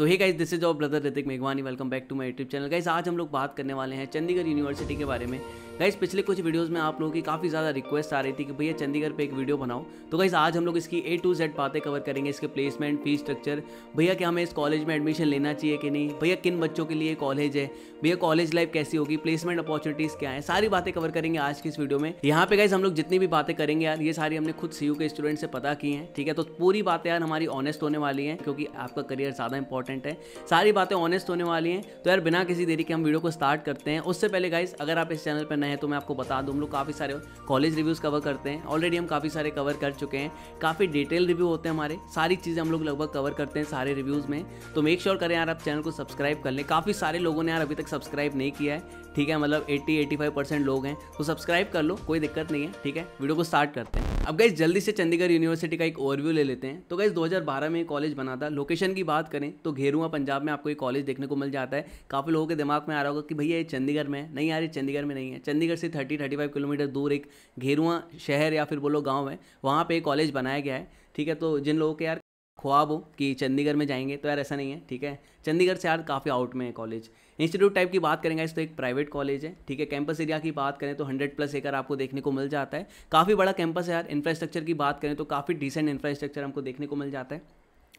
so hey guys this is of brother Hrithik मेघवानी welcome back to my YouTube channel guys आज हम लोग बात करने वाले हैं चंडीगढ़ यूनिवर्सिटी के बारे में गाइज पिछले कुछ वीडियोस में आप लोगों की काफ़ी ज़्यादा रिक्वेस्ट आ रही थी कि भैया चंडीगढ़ पे एक वीडियो बनाओ तो गाइज आज हम लोग इसकी ए टू जेड बातें कवर करेंगे इसके प्लेसमेंट फीस स्ट्रक्चर भैया क्या हमें इस कॉलेज में एडमिशन लेना चाहिए कि नहीं भैया किन बच्चों के लिए कॉलेज है भैया कॉलेज लाइफ कैसी होगी प्लेसमेंट अपॉर्चुनिटीज़ क्या है सारी बातें कवर करेंगे आज की इस वीडियो में यहाँ पे गाइज हम लोग जितनी भी बातें करेंगे यार ये सारी हमने खुद सी के स्टूडेंट से पता की हैं ठीक है तो पूरी बातें यार हमारी ऑनेस्ट होने वाली है क्योंकि आपका करियर ज़्यादा इंपॉर्टेंट इंपॉर्टेंट है सारी बातें ऑनेस्ट होने वाली हैं तो यार बिना किसी देरी के हम वीडियो को स्टार्ट करते हैं उससे पहले गाइज अगर आप इस चैनल पर नए हैं तो मैं आपको बता दूँ हम लोग काफ़ी सारे कॉलेज रिव्यूज़ कवर करते हैं ऑलरेडी हम काफ़ी सारे कवर कर चुके हैं काफ़ी डिटेल रिव्यू होते हैं हमारे सारी चीज़ें हम लोग लगभग कवर करते हैं सारे रिव्यूज़ में तो मेक श्योर करें यार आप चैनल को सब्सक्राइब कर लें काफ़ी सारे लोगों ने यार अभी तक सब्सक्राइब नहीं किया है ठीक है मतलब 80-85 परसेंट लोग हैं तो सब्सक्राइब कर लो कोई दिक्कत नहीं है ठीक है वीडियो को स्टार्ट करते हैं अब गई जल्दी से चंडीगढ़ यूनिवर्सिटी का एक ओवरव्यू ले लेते हैं तो गई 2012 में कॉलेज बना था लोकेशन की बात करें तो घेरुआ पंजाब में आपको एक कॉलेज देखने को मिल जाता है काफ़ी लोगों के दिमाग में आ रहा होगा कि भैया ये चंडीगढ़ में है नहीं यार ये चंडीगढ़ में नहीं है चंडीगढ़ से थर्टी थर्टी फाइव किलोमीटर दूर एक घेरुआ शहर या फिर बोलो गाँव है वहाँ पर कॉलेज बनाया गया है ठीक है तो जिन लोगों के यार ख्वाब हो कि चंडीगढ़ में जाएंगे तो यार ऐसा नहीं है ठीक है चंडीगढ़ से यार काफ़ी आउट में है कॉलेज इंस्टीट्यूट टाइप की बात करेंगे तो एक प्राइवेट कॉलेज है ठीक है कैंपस एरिया की बात करें तो हंड्रेड प्लस एकर आपको देखने को मिल जाता है काफ़ी बड़ा कैंपस है यार इंफ्रास्ट्रक्चर की बात करें तो काफ़ी डिसेंट इंफ्रास्ट्रक्चर हमको देखने को मिल जाता है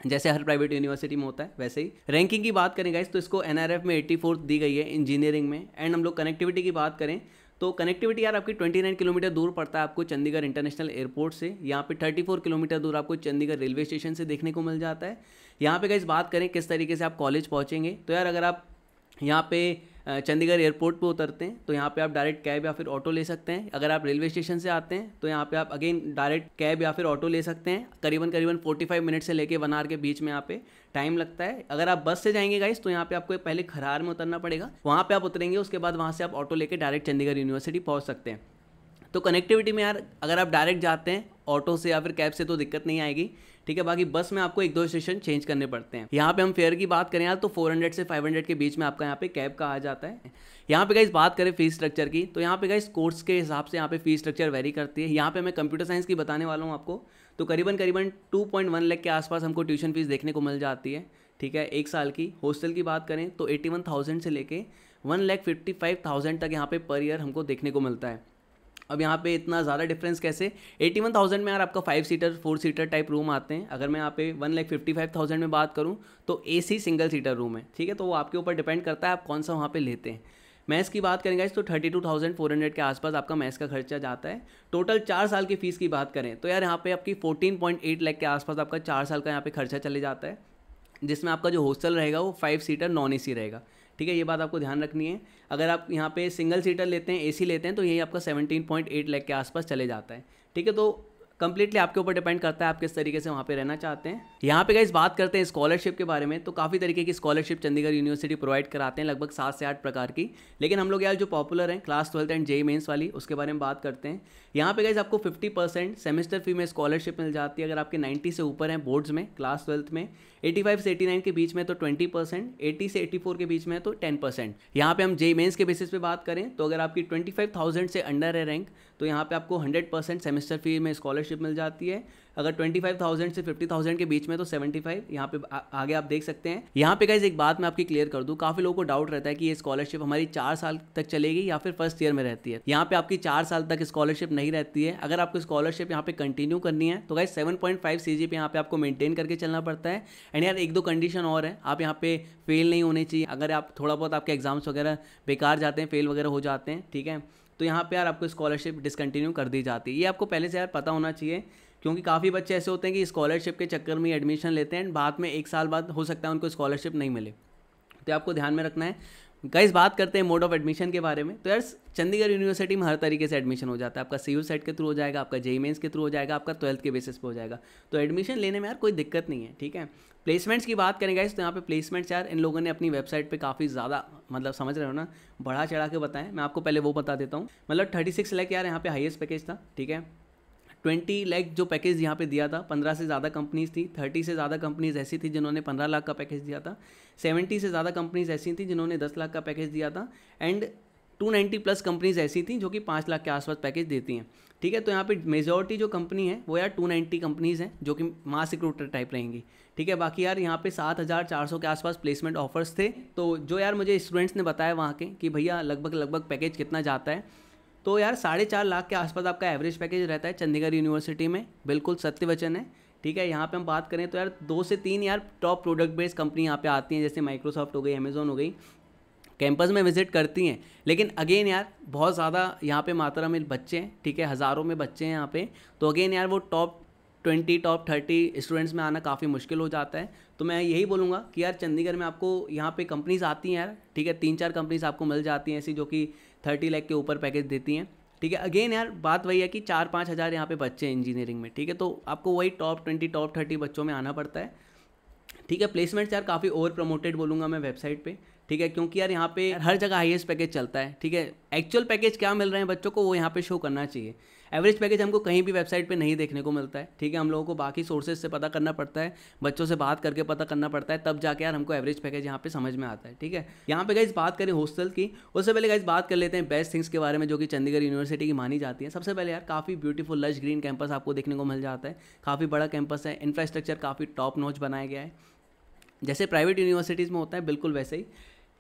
जैसे हर प्राइवेट यूनिवर्सिटी में होता है वैसे ही रैंकिंग की बात करें गाइस तो इसको एनआरएफ में एट्टी दी गई है इंजीनियरिंग में एंड हम लोग कनेक्टिविटी की बात करें तो कनेक्टिविटी यार आपकी 29 किलोमीटर दूर पड़ता है आपको चंडीगढ़ इंटरनेशनल एयरपोर्ट से यहाँ पे 34 किलोमीटर दूर आपको चंडीगढ़ रेलवे स्टेशन से देखने को मिल जाता है यहाँ पे गाइस बात करें किस तरीके से आप कॉलेज पहुँचेंगे तो यार अगर आप यहाँ पे चंडीगढ़ एयरपोर्ट पे उतरते हैं तो यहाँ पे आप डायरेक्ट कैब या फिर ऑटो ले सकते हैं अगर आप रेलवे स्टेशन से आते हैं तो यहाँ पे आप अगेन डायरेक्ट कैब या फिर ऑटो ले सकते हैं करीबन करीबन 45 मिनट से लेके वन आवर के बीच में यहाँ पे टाइम लगता है अगर आप बस से जाएंगे गाइस तो यहाँ पे आपको पहले खरार में उतरना पड़ेगा वहाँ पर आप उतरेंगे उसके बाद वहाँ से आप ऑटो लेकर डायरेक्ट चंडीगढ़ यूनिवर्सिटी पहुँच सकते हैं तो कनेक्टिविटी में यार अगर आप डायरेक्ट जाते हैं ऑटो से या फिर कैब से तो दिक्कत नहीं आएगी ठीक है बाकी बस में आपको एक दो स्टेशन चेंज करने पड़ते हैं यहाँ पे हम फेयर की बात करें यार तो 400 से 500 के बीच में आपका यहाँ पे कैब का आ जाता है यहाँ पे गाइज बात करें फीस स्ट्रक्चर की तो यहाँ पे गाइज कोर्स के हिसाब से यहाँ पे फीस स्ट्रक्चर वेरी करती है यहाँ पे मैं कंप्यूटर साइंस की बताने वाला हूँ आपको तो करीबन करीबन वन लाख के आसपास हमको ट्यूशन फीस देखने को मिल जाती है ठीक है एक साल की हॉस्टल की बात करें तो एटी वन थाउजेंड से लेके one lakh fifty five thousand तक यहाँ पे पर ईयर हमको देखने को मिलता है अब यहाँ पे इतना ज़्यादा डिफरेंस कैसे एटी वन थाउजेंड में यार आपका five seater four seater type room आते हैं अगर मैं यहाँ पे one lakh fifty five thousand में बात करूँ तो A C single seater room है ठीक है तो वो आपके ऊपर डिपेंड करता है आप कौन सा वहाँ पर लेते हैं मैथ्स की बात करेंगे इस तो thirty two thousand four hundred के आसपास आपका मैथ्स का खर्चा जाता है टोटल चार साल की फीस की बात करें तो यार यहाँ पे आपकी फोर्टीन पॉइंट एट लाख के आसपास आपका चार साल का यहाँ पे खर्चा चले जाता है जिसमें आपका जो हॉस्टल रहेगा वो five seater non A C रहेगा ठीक है ये बात आपको ध्यान रखनी है अगर आप यहाँ पे सिंगल सीटर लेते हैं एसी लेते हैं तो यही आपका 17.8 लाख के आसपास चले जाता है ठीक है तो कंप्लीटली आपके ऊपर डिपेंड करता है आप किस तरीके से वहाँ पे रहना चाहते हैं यहाँ पे गाइस बात करते हैं स्कॉलरशिप के बारे में तो काफ़ी तरीके की स्कॉलरशिप चंडीगढ़ यूनिवर्सिटी प्रोवाइड कराते हैं लगभग सात से आठ प्रकार की लेकिन हम लोग यार जो पॉपुलर हैं class twelfth and JEE mains वाली उसके बारे में बात करते हैं यहाँ पे गाइज आपको फिफ्टी सेमेस्टर फी में स्कॉलरशिप मिल जाती है अगर आपके नाइन्टी से ऊपर हैं बोर्ड्स में क्लास ट्वेल्थ में 85 से 89 के बीच में तो 20 परसेंट एटी से 84 के बीच में तो 10 परसेंट यहाँ पर हम जे मेन्स के बेसिस पे बात करें तो अगर आपकी 25,000 से अंडर है रैंक तो यहाँ पे आपको 100 परसेंट सेमेस्टर फी में स्कॉलरशिप मिल जाती है अगर ट्वेंटी फाइव थाउजेंड से फिफ्टी थाउजेंड के बीच में तो सेवेंटी फाइव यहाँ पे आगे आप देख सकते हैं यहाँ पे गाइज एक बात मैं आपकी क्लियर कर दूँ काफी लोगों को डाउट रहता है कि ये स्कॉलरशिप हमारी चार साल तक चलेगी या फिर फर्स्ट ईयर में रहती है यहाँ पे आपकी चार साल तक स्कॉलरशिप नहीं रहती है अगर आपको स्कॉलरशिप यहाँ पे कंटिन्यू करनी है तो guys seven point five C G पे यहाँ पे आपको मेंटेन करके चलना पड़ता है एंड यार एक दो कंडीशन और है आप यहाँ पे फेल नहीं होने चाहिए अगर आप थोड़ा बहुत आपके एग्जाम्स वगैरह बेकार जाते हैं फेल वगैरह हो जाते हैं ठीक है तो यहाँ पे यार आपको स्कॉलरशिप डिसकंटिन्यू कर दी जाती है ये आपको पहले से यार पता होना चाहिए क्योंकि काफ़ी बच्चे ऐसे होते हैं कि स्कॉलरशिप के चक्कर में एडमिशन लेते हैं एंड बाद में एक साल बाद हो सकता है उनको स्कॉलरशिप नहीं मिले तो आपको ध्यान में रखना है गाइस बात करते हैं मोड ऑफ एडमिशन के बारे में तो यार चंडीगढ़ यूनिवर्सिटी में हर तरीके से एडमिशन हो जाता है आपका सी यू सेट के थ्रू हो जाएगा आपका जेई मेन्स e e के थ्रू हो जाएगा आपका ट्वेल्थ के बेसिस पे हो जाएगा तो एडमिशन लेने में यार कोई दिक्कत नहीं है ठीक है प्लेसमेंट्स की बात करें गाइस तो यहाँ पे प्लेसमेंट्स यार इन लोगों ने अपनी वेबसाइट पर काफ़ी ज़्यादा मतलब समझ रहे हो ना बढ़ा चढ़ा के बताएं मैं आपको पहले वो बता देता हूँ मतलब थर्टी सिक्स लैक यार यहाँ पे हाइएस्ट पैकेज था ठीक है ट्वेंटी लैक जो पैकेज यहाँ पे दिया था पंद्रह से ज़्यादा कंपनीज थी थर्टी से ज़्यादा कंपनीज ऐसी थी जिन्होंने पंद्रह लाख का पैकेज दिया था सेवेंटी से ज़्यादा कंपनीज ऐसी थी जिन्होंने दस लाख का पैकेज दिया था and two ninety plus companies ऐसी थी जो कि पाँच लाख के आसपास पैकेज देती हैं ठीक है तो यहाँ पे मेजोरिटी जो कंपनी है वो यार टू नाइन्टी कंपनीज़ हैं जो कि मास रिक्रूटर टाइप रहेंगी ठीक है बाकी यार यहाँ पे सात हज़ार चार सौ के आसपास प्लेसमेंट ऑफर्स थे तो जो यार मुझे स्टूडेंट्स ने बताया वहाँ के कि भैया लगभग लगभग पैकेज कितना जाता है तो यार साढ़े चार लाख के आसपास आपका एवरेज पैकेज रहता है चंडीगढ़ यूनिवर्सिटी में बिल्कुल सत्य वचन है ठीक है यहाँ पे हम बात करें तो यार दो से तीन यार टॉप प्रोडक्ट बेस्ड कंपनी यहाँ पे आती हैं जैसे माइक्रोसॉफ्ट हो गई अमेजोन हो गई कैंपस में विजिट करती हैं लेकिन अगेन यार बहुत ज़्यादा यहाँ पे मात्रा में बच्चे हैं ठीक है हज़ारों में बच्चे हैं यहाँ पे तो अगेन यार वो top twenty top thirty students में आना काफ़ी मुश्किल हो जाता है तो मैं यही बोलूँगा कि यार चंडीगढ़ में आपको यहाँ पे कंपनीज आती हैं यार ठीक है तीन चार कंपनीज आपको मिल जाती हैं ऐसी जो कि थर्टी लैख के ऊपर पैकेज देती हैं ठीक है अगेन यार बात वही है कि चार पाँच हज़ार यहाँ पे बच्चे हैं इंजीनियरिंग में ठीक है तो आपको वही टॉप ट्वेंटी टॉप थर्टी बच्चों में आना पड़ता है ठीक है प्लेसमेंट्स यार काफ़ी ओवर प्रमोटेड बोलूँगा मैं वेबसाइट पर ठीक है क्योंकि यार यहाँ पे हर जगह हाईएस्ट पैकेज चलता है ठीक है एक्चुअल पैकेज क्या मिल रहे हैं बच्चों को वो यहाँ पे शो करना चाहिए एवरेज पैकेज हमको कहीं भी वेबसाइट पे नहीं देखने को मिलता है ठीक है हम लोगों को बाकी सोर्सेज से पता करना पड़ता है बच्चों से बात करके पता करना पड़ता है तब जाके यार हमको एवरेज पैकेज यहाँ पे समझ में आता है ठीक है यहाँ पे गाइज बात करें हॉस्टल की उससे पहले गाइज बात कर लेते हैं बेस्ट थिंग्स के बारे में जो कि चंडीगढ़ यूनिवर्सिटी की मानी जाती है सबसे पहले यार काफ़ी ब्यूटीफुल लश ग्रीन कैंपस आपको देखने को मिल जाता है काफ़ी बड़ा कैंपस है इंफ्रास्ट्रक्चर काफ़ी टॉप नॉच बनाया गया है जैसे प्राइवेट यूनिवर्सिटीज़ में होता है बिल्कुल वैसे ही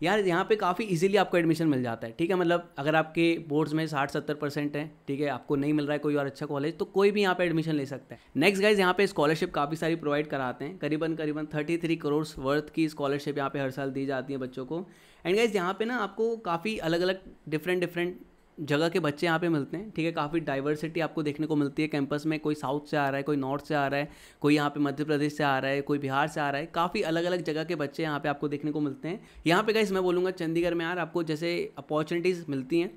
यार यहाँ पे काफ़ी इजीली आपको एडमिशन मिल जाता है ठीक है मतलब अगर आपके बोर्ड्स में साठ सत्तर परसेंट हैं ठीक है आपको नहीं मिल रहा है कोई और अच्छा कॉलेज तो कोई भी यहाँ पे एडमिशन ले सकता है नेक्स्ट गाइज यहाँ पे स्कॉलरशिप काफ़ी सारी प्रोवाइड कराते हैं करीबन करीबन थर्टी थ्री करोड्स वर्थ की स्कॉलरशिप यहाँ पे हर साल दी जाती है बच्चों को एंड गाइज यहाँ पे ना आपको काफ़ी अलग अलग डिफरेंट डिफरेंट जगह के बच्चे यहाँ पे मिलते हैं ठीक है काफ़ी डाइवर्सिटी आपको देखने को मिलती है कैंपस में कोई साउथ से आ रहा है कोई नॉर्थ से आ रहा है कोई यहाँ पे मध्य प्रदेश से आ रहा है कोई बिहार से आ रहा है काफ़ी अलग अलग जगह के बच्चे यहाँ पे आपको देखने को मिलते हैं यहाँ पे गाइस मैं बोलूँगा चंडीगढ़ में यार आपको जैसे अपॉर्चुनिटीज़ मिलती हैं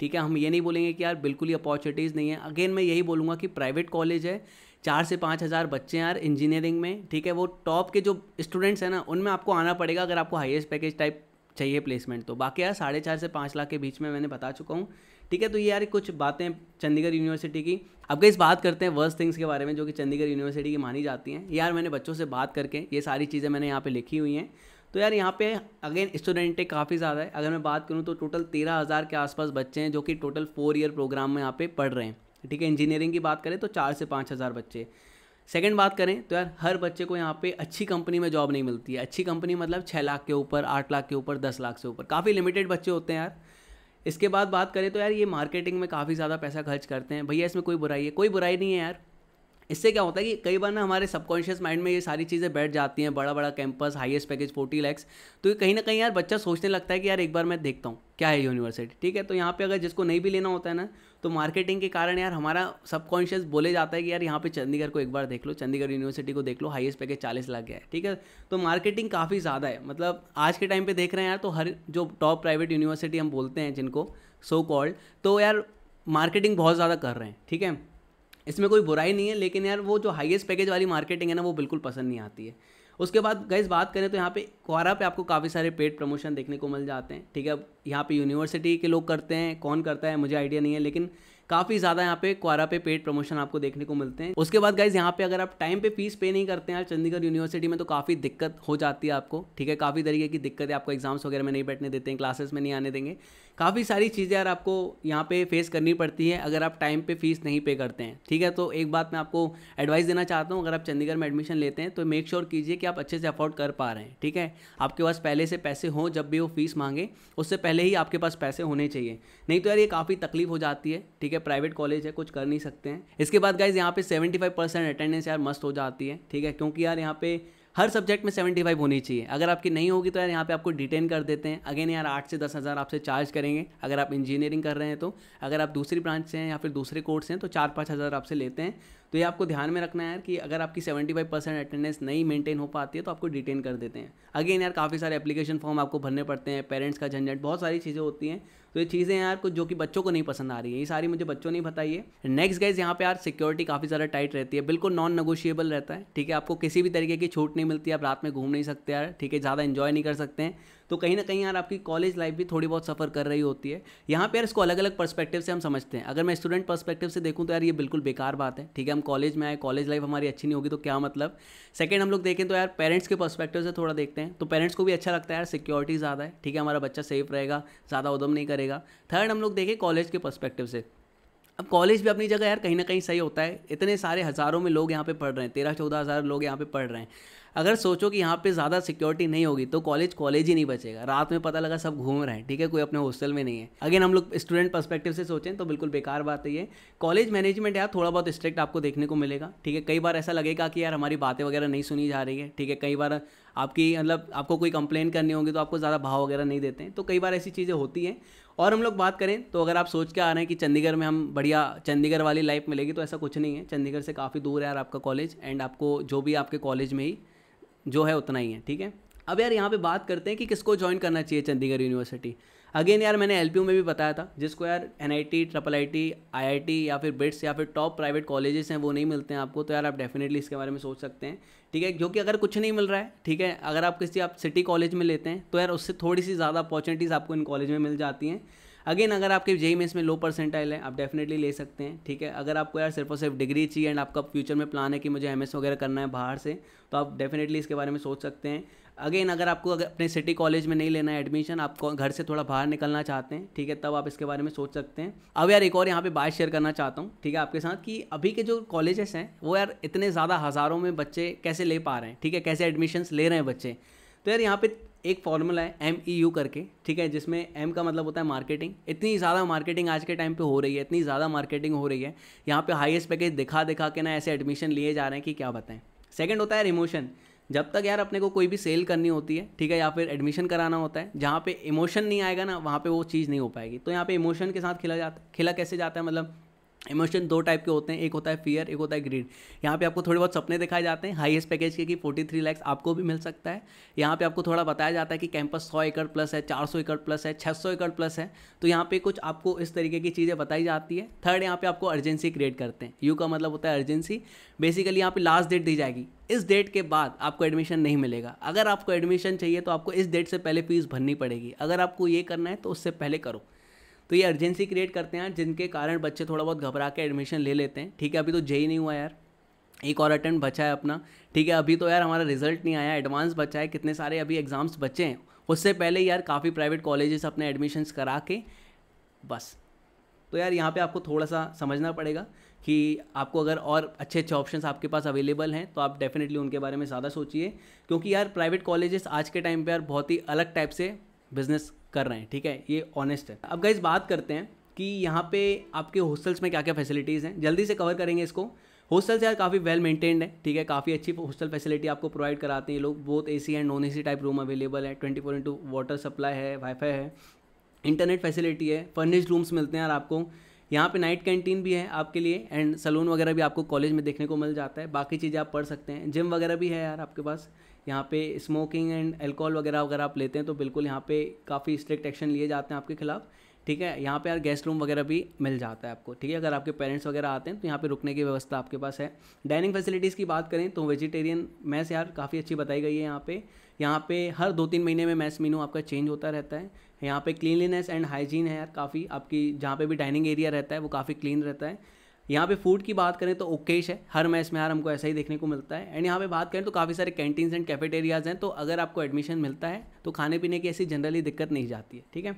ठीक है हम ये नहीं बोलेंगे कि यार बिल्कुल ही अपॉर्चुनिटीज़ नहीं है अगेन मैं यही बोलूँगा कि प्राइवेट कॉलेज है चार से पाँच हज़ार बच्चे हैं यार इंजीनियरिंग में ठीक है वो टॉप के जो स्टूडेंट्स हैं ना उनमें आपको आना पड़ेगा अगर आपको हाइएस्ट पैकेज टाइप चाहिए प्लेसमेंट तो बाकी यार साढ़े चार से पाँच लाख के बीच में मैंने बता चुका हूँ ठीक है तो ये यार कुछ बातें चंडीगढ़ यूनिवर्सिटी की अब गई बात करते हैं वर्स्ट थिंग्स के बारे में जो कि चंडीगढ़ यूनिवर्सिटी की मानी जाती हैं यार मैंने बच्चों से बात करके ये सारी चीज़ें मैंने यहाँ पर लिखी हुई हैं तो यार यहाँ पे अगेन स्टूडेंटें काफ़ी ज़्यादा है अगर मैं बात करूँ तो टोटल तेरह हज़ार के आसपास बच्चे हैं जो कि टोटल फोर ईयर प्रोग्राम में यहाँ पे पढ़ रहे हैं ठीक है इंजीनियरिंग की बात करें तो चार से पाँच हज़ार बच्चे सेकंड बात करें तो यार हर बच्चे को यहाँ पे अच्छी कंपनी में जॉब नहीं मिलती है अच्छी कंपनी मतलब छः लाख के ऊपर आठ लाख के ऊपर दस लाख से ऊपर काफ़ी लिमिटेड बच्चे होते हैं यार इसके बाद बात करें तो यार ये मार्केटिंग में काफ़ी ज़्यादा पैसा खर्च करते हैं भैया इसमें कोई बुराई है कोई बुराई नहीं है यार इससे क्या होता है कि कई बार ना हमारे सबकॉन्शियस माइंड में ये सारी चीज़ें बैठ जाती हैं बड़ा बड़ा campus highest package forty lakhs तो कहीं ना कहीं यार बच्चा सोचने लगता है कि यार एक बार मैं देखता हूँ क्या है यूनिवर्सिटी ठीक है तो यहाँ पे अगर जिसको नहीं भी लेना होता है ना तो मार्केटिंग के कारण यार हमारा सबकॉन्शियस बोले जाता है कि यार यहाँ पे चंडीगढ़ को एक बार देख लो चंडीगढ़ यूनिवर्सिटी को देख लो हाइएस्ट पैकेज चालीस लाख गया है ठीक है तो मार्केटिंग काफ़ी ज़्यादा है मतलब आज के टाइम पर देख रहे हैं यार तो हर जो टॉप प्राइवेट यूनिवर्सिटी हम बोलते हैं जिनको सो so कॉल्ड तो यार मार्केटिंग बहुत ज़्यादा कर रहे हैं ठीक है इसमें कोई बुराई नहीं है लेकिन यार वो जो हाईएस्ट पैकेज वाली मार्केटिंग है ना वो बिल्कुल पसंद नहीं आती है उसके बाद गैस बात करें तो यहाँ पे क्वारा पे आपको काफ़ी सारे पेड प्रमोशन देखने को मिल जाते हैं ठीक है यहाँ पे यूनिवर्सिटी के लोग करते हैं कौन करता है मुझे आइडिया नहीं है लेकिन काफ़ी ज़्यादा यहाँ पे क्वारा पे पेड प्रमोशन आपको देखने को मिलते हैं उसके बाद गाइज यहाँ पे अगर आप टाइम पे फीस पे नहीं करते हैं चंडीगढ़ यूनिवर्सिटी में तो काफ़ी दिक्कत हो जाती है आपको ठीक है काफ़ी तरीके की दिक्कत है आपको एग्जाम्स वगैरह में नहीं बैठने देते हैं क्लासेस में नहीं आने देंगे काफ़ी सारी चीज़ें यार आपको यहाँ पे फेस करनी पड़ती है अगर आप टाइम पे फीस नहीं पे करते हैं ठीक है तो एक बात मैं आपको एडवाइस देना चाहता हूँ अगर आप चंडीगढ़ में एडमिशन लेते हैं तो मेक श्योर कीजिए कि आप अच्छे से अफोर्ड कर पा रहे हैं ठीक है आपके पास पहले से पैसे हों जब भी वो फीस मांगे उससे पहले पहले ही आपके पास पैसे होने चाहिए नहीं तो यार ये काफ़ी तकलीफ हो जाती है ठीक है प्राइवेट कॉलेज है कुछ कर नहीं सकते हैं इसके बाद गाइज यहाँ पे फाइव परसेंट अटेंडेंस यार मस्त हो जाती है ठीक है क्योंकि यार यहाँ पे हर सब्जेक्ट में सेवेंटी फाइव होनी चाहिए अगर आपकी नहीं होगी तो यार यहाँ पे आपको डिटेन कर देते हैं अगेन यार आठ से दस हज़ार आपसे चार्ज करेंगे अगर आप इंजीनियरिंग कर रहे हैं तो अगर आप दूसरी ब्रांच से हैं या फिर दूसरे कोर्स हैं तो चार पाँच हज़ार आपसे लेते हैं तो ये आपको ध्यान में रखना है यार कि अगर आपकी सेवेंटी फाइव परसेंट अटेंडेंस नहीं मेंटेन हो पाती है तो आपको डिटेन कर देते हैं अगेन यार काफ़ी सारे एप्लीकेशन फॉर्म आपको भरने पड़ते हैं पेरेंट्स का झंझट बहुत सारी चीज़ें होती हैं तो ये चीज़ें यार कुछ जो कि बच्चों को नहीं पसंद आ रही है ये सारी मुझे बच्चों नहीं बताइए नेक्स्ट गाइज यहाँ पे यार सिक्योरिटी काफ़ी ज़्यादा टाइट रहती है बिल्कुल नॉन नगोशिएबल रहता है ठीक है आपको किसी भी तरीके की छूट नहीं मिलती आप रात में घूम नहीं सकते यार ठीक है ज़्यादा इन्जॉय नहीं कर सकते हैं तो कहीं ना कहीं यार आपकी कॉलेज लाइफ भी थोड़ी बहुत सफ़र कर रही होती है यहाँ पर यार इसको अलग अलग पर्सपेक्टिव से हम समझते हैं अगर मैं स्टूडेंट पर्सपेक्टिव से देखूँ तो यार ये बिल्कुल बेकार बात है ठीक है हम कॉलेज में आए कॉलेज लाइफ हमारी अच्छी नहीं होगी तो क्या मतलब सेकेंड हम लोग देखें तो यार पेरेंट्स के पर्सपेक्टिव से थोड़ा देखते हैं तो पेरेंट्स को भी अच्छा लगता है यार सिक्योरिटी ज़्यादा है ठीक है हमारा बच्चा सेफ रहेगा ज़्यादा उदम नहीं करेगा थर्ड हम लोग देखें कॉलेज के परस्पेक्टिव से अब कॉलेज भी अपनी जगह यार कहीं ना कहीं सही होता है इतने सारे हज़ारों में लोग यहाँ पे पढ़ रहे हैं तेरह चौदह हज़ार लोग यहाँ पे पढ़ रहे हैं अगर सोचो कि यहाँ पे ज़्यादा सिक्योरिटी नहीं होगी तो कॉलेज कॉलेज ही नहीं बचेगा रात में पता लगा सब घूम रहे हैं ठीक है कोई अपने हॉस्टल में नहीं है अगेन हम लोग स्टूडेंट पर्सपेक्टिव से सोचें तो बिल्कुल बेकार बात है ये कॉलेज मैनेजमेंट यार थोड़ा बहुत स्ट्रिक्ट आपको देखने को मिलेगा ठीक है कई बार ऐसा लगेगा कि यार हमारी बातें वगैरह नहीं सुनी जा रही है ठीक है कई बार आपकी मतलब आपको कोई कंप्लेन करनी होगी तो आपको ज़्यादा भाव वगैरह नहीं देते हैं तो कई बार ऐसी चीज़ें होती हैं और हम लोग बात करें तो अगर आप सोच के आ रहे हैं कि चंडीगढ़ में हम बढ़िया चंडीगढ़ वाली लाइफ मिलेगी तो ऐसा कुछ नहीं है चंडीगढ़ से काफ़ी दूर है यार आपका कॉलेज एंड आपको जो भी आपके कॉलेज में ही जो है उतना ही है ठीक है अब यार यहाँ पे बात करते हैं कि किसको ज्वाइन करना चाहिए चंडीगढ़ यूनिवर्सिटी अगेन यार मैंने एल में भी बताया था जिसको यार N I T triple I T I I T या फिर बिट्स या फिर टॉप प्राइवेट कॉलेजेस हैं वो नहीं मिलते हैं आपको तो यार आप डेफिनेटली इसके बारे में सोच सकते हैं ठीक है क्योंकि अगर कुछ नहीं मिल रहा है ठीक है अगर आप किसी आप सिटी कॉलेज में लेते हैं तो यार उससे थोड़ी सी ज़्यादा अपॉर्चुनिटीज़ आपको इन कॉलेज में मिल जाती हैं अगेन अगर आपके जेई e e में इसमें लो परसेंटाइल है आप डेफिनेटली ले सकते हैं ठीक है अगर आपको यार सिर्फ और सिर्फ डिग्री चाहिए एंड आपका फ्यूचर में प्लान है कि मुझे एम वगैरह करना है बाहर से तो आप डेफिनेटली इसके बारे में सोच सकते हैं अगेन अगर आपको अगर अपने सिटी कॉलेज में नहीं लेना है एडमिशन आप घर से थोड़ा बाहर निकलना चाहते हैं ठीक है तब आप इसके बारे में सोच सकते हैं अब यार एक और यहाँ पे बात शेयर करना चाहता हूँ ठीक है आपके साथ कि अभी के जो कॉलेजेस हैं वो यार इतने ज़्यादा हज़ारों में बच्चे कैसे ले पा रहे हैं ठीक है कैसे एडमिशन्स ले रहे हैं बच्चे तो यार यहाँ पे एक फॉर्मूला है एम ई यू करके ठीक है जिसमें एम का मतलब होता है मार्केटिंग इतनी ज़्यादा मार्केटिंग आज के टाइम पे हो रही है इतनी ज़्यादा मार्केटिंग हो रही है यहाँ पे हाईएस्ट पैकेज दिखा दिखा के ना ऐसे एडमिशन लिए जा रहे हैं कि क्या बताएं सेकंड होता है रिमोशन जब तक यार अपने को कोई भी सेल करनी होती है ठीक है या फिर एडमिशन कराना होता है जहाँ पे इमोशन नहीं आएगा ना वहाँ पे वो चीज़ नहीं हो पाएगी तो यहाँ पे इमोशन के साथ खेला जाता खेला कैसे जाता है मतलब इमोशन दो टाइप के होते हैं एक होता है फियर एक होता है ग्रीड यहाँ पे आपको थोड़े बहुत सपने दिखाए जाते हैं हाईएस्ट पैकेज के कि 43 लाख आपको भी मिल सकता है यहाँ पे आपको थोड़ा बताया जाता है कि कैंपस 100 एकड़ प्लस है 400 एकड़ प्लस है 600 एकड़ प्लस है तो यहाँ पे कुछ आपको इस तरीके की चीज़ें बताई जाती है थर्ड यहाँ पे आपको अर्जेंसी क्रिएट करते हैं यू का मतलब होता है अर्जेंसी बेसिकली यहाँ पे लास्ट डेट दी जाएगी इस डेट के बाद आपको एडमिशन नहीं मिलेगा अगर आपको एडमिशन चाहिए तो आपको इस डेट से पहले फीस भरनी पड़ेगी अगर आपको ये करना है तो उससे पहले करो तो ये अर्जेंसी क्रिएट करते हैं जिनके कारण बच्चे थोड़ा बहुत घबरा के एडमिशन ले लेते हैं ठीक है अभी तो ही e नहीं हुआ यार एक और अटेंड बचा है अपना ठीक है अभी तो यार हमारा रिजल्ट नहीं आया एडवांस बचा है कितने सारे अभी एग्ज़ाम्स बचे हैं उससे पहले यार काफ़ी प्राइवेट कॉलेजेस अपने एडमिशन्स करा के बस तो यार यहाँ पे आपको थोड़ा सा समझना पड़ेगा कि आपको अगर और अच्छे अच्छे ऑप्शंस आपके पास अवेलेबल हैं तो आप डेफिनेटली उनके बारे में ज़्यादा सोचिए क्योंकि यार प्राइवेट कॉलेजेस आज के टाइम पर यार बहुत ही अलग टाइप से बिज़नेस कर रहे हैं ठीक है ये ऑनेस्ट है अब गाइज बात करते हैं कि यहाँ पे आपके हॉस्टल्स में क्या क्या फैसिलिटीज़ हैं जल्दी से कवर करेंगे इसको हॉस्टल्स यार काफ़ी वेल मेंटेन्ड है ठीक है काफ़ी अच्छी हॉस्टल फैसिलिटी आपको प्रोवाइड कराते हैं ये लोग बहुत A C and non A C type room available है twenty four into water supply है वाईफाई है इंटरनेट फैसिलिटी है फर्निश्ड रूम्स मिलते हैं यार आपको यहाँ पे नाइट कैंटीन भी है आपके लिए एंड सलून वगैरह भी आपको कॉलेज में देखने को मिल जाता है बाकी चीज़ें आप पढ़ सकते हैं जिम वगैरह भी है यार आपके पास यहाँ पे स्मोकिंग एंड अल्कोहल वगैरह वगैरह आप लेते हैं तो बिल्कुल यहाँ पे काफ़ी स्ट्रिक्ट एक्शन लिए जाते हैं आपके खिलाफ ठीक है यहाँ पे यार गेस्ट रूम वगैरह भी मिल जाता है आपको ठीक है अगर आपके पेरेंट्स वगैरह आते हैं तो यहाँ पे रुकने की व्यवस्था आपके पास है डाइनिंग फैसिलिटीज़ की बात करें तो वेजिटेरियन मैस यार काफ़ी अच्छी बताई गई है यहाँ पे यहाँ पे हर दो तीन महीने में मैस मीनू आपका चेंज होता रहता है यहाँ पे क्लीनलीनेस एंड हाइजीन है यार काफ़ी आपकी जहाँ पे भी डाइनिंग एरिया रहता है वो काफ़ी क्लीन रहता है यहाँ पे फूड की बात करें तो ओकेश है हर मैच में यार हमको ऐसा ही देखने को मिलता है एंड यहाँ पे बात करें तो काफ़ी सारे कैंटीन्स एंड कैफेटेरियाज़ हैं तो अगर आपको एडमिशन मिलता है तो खाने पीने की ऐसी जनरली दिक्कत नहीं जाती है ठीक है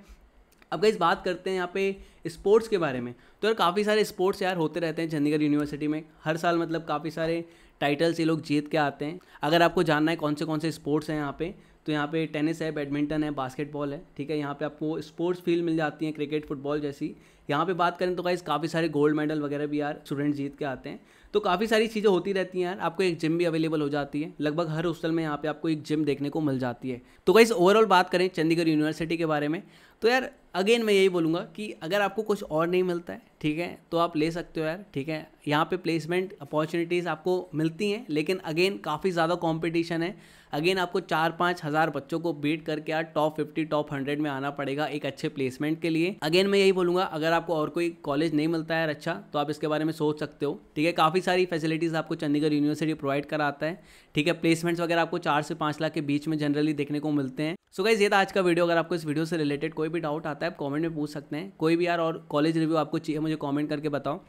अब गई बात करते हैं यहाँ पे स्पोर्ट्स के बारे में तो यार काफ़ी सारे स्पोर्ट्स यार होते रहते हैं चंडीगढ़ यूनिवर्सिटी में हर साल मतलब काफ़ी सारे टाइटल्स ये लोग जीत के आते हैं अगर आपको जानना है कौन से कौन से स्पोर्ट्स हैं यहाँ पे तो यहाँ पे टेनिस है बैडमिंटन है बास्केटबॉल है ठीक है यहाँ पे आपको स्पोर्ट्स फील्ड मिल जाती हैं क्रिकेट फुटबॉल जैसी यहाँ पे बात करें तो गाइज काफ़ी सारे गोल्ड मेडल वगैरह भी यार स्टूडेंट जीत के आते हैं तो काफ़ी सारी चीज़ें होती रहती हैं यार आपको एक जिम भी अवेलेबल हो जाती है लगभग हर हॉस्टल में यहाँ पे आपको एक जिम देखने को मिल जाती है तो गाइज ओवरऑल बात करें चंडीगढ़ यूनिवर्सिटी के बारे में तो यार अगेन मैं यही बोलूँगा कि अगर आपको कुछ और नहीं मिलता है ठीक है तो आप ले सकते हो यार ठीक है यहाँ पे प्लेसमेंट अपॉर्चुनिटीज़ आपको मिलती हैं लेकिन अगेन काफ़ी ज़्यादा कॉम्पिटिशन है अगेन आपको चार पाँच हज़ार बच्चों को बीट करके यार टॉप फिफ्टी टॉप हंड्रेड में आना पड़ेगा एक अच्छे प्लेसमेंट के लिए अगेन मैं यही बोलूंगा अगर आपको और कोई कॉलेज नहीं मिलता है अच्छा तो आप इसके बारे में सोच सकते हो ठीक है काफ़ी सारी फैसिलिटीज़ आपको चंडीगढ़ यूनिवर्सिटी प्रोवाइड कराता है ठीक है प्लेसमेंट्स वगैरह आपको चार से पाँच लाख के बीच में जनरली देखने को मिलते हैं सो गाइज ये था आज का वीडियो अगर आपको इस वीडियो से रिलेटेड कोई भी डाउट आता है आप कमेंट में पूछ सकते हैं कोई भी यार और कॉलेज रिव्यू आपको चाहिए मुझे कमेंट करके बताओ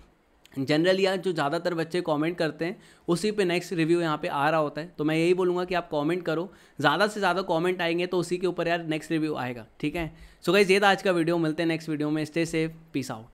जनरल यार जो ज़्यादातर बच्चे कमेंट करते हैं उसी पे नेक्स्ट रिव्यू यहाँ पे आ रहा होता है तो मैं यही बोलूँगा कि आप कमेंट करो ज़्यादा से ज़्यादा कमेंट आएंगे तो उसी के ऊपर यार नेक्स्ट रिव्यू आएगा ठीक है सो गाइज ये था आज का वीडियो मिलते हैं नेक्स्ट वीडियो में स्टे सेफ पीस आउट